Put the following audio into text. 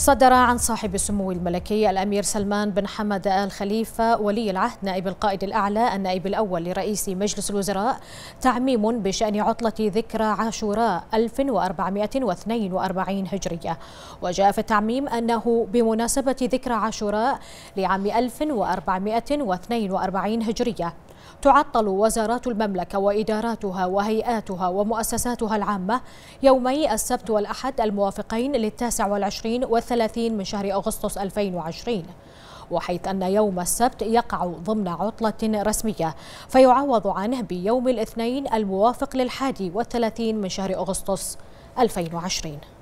صدر عن صاحب السمو الملكي الأمير سلمان بن حمد آل خليفة ولي العهد نائب القائد الأعلى النائب الأول لرئيس مجلس الوزراء تعميم بشأن عطلة ذكرى عاشوراء 1442 هجرية وجاء في التعميم أنه بمناسبة ذكرى عاشوراء لعام 1442 هجرية تعطل وزارات المملكة وإداراتها وهيئاتها ومؤسساتها العامة يومي السبت والأحد الموافقين للتاسع والعشرين والثلاثين من شهر أغسطس 2020 وحيث أن يوم السبت يقع ضمن عطلة رسمية فيعوض عنه بيوم الاثنين الموافق للحادي والثلاثين من شهر أغسطس 2020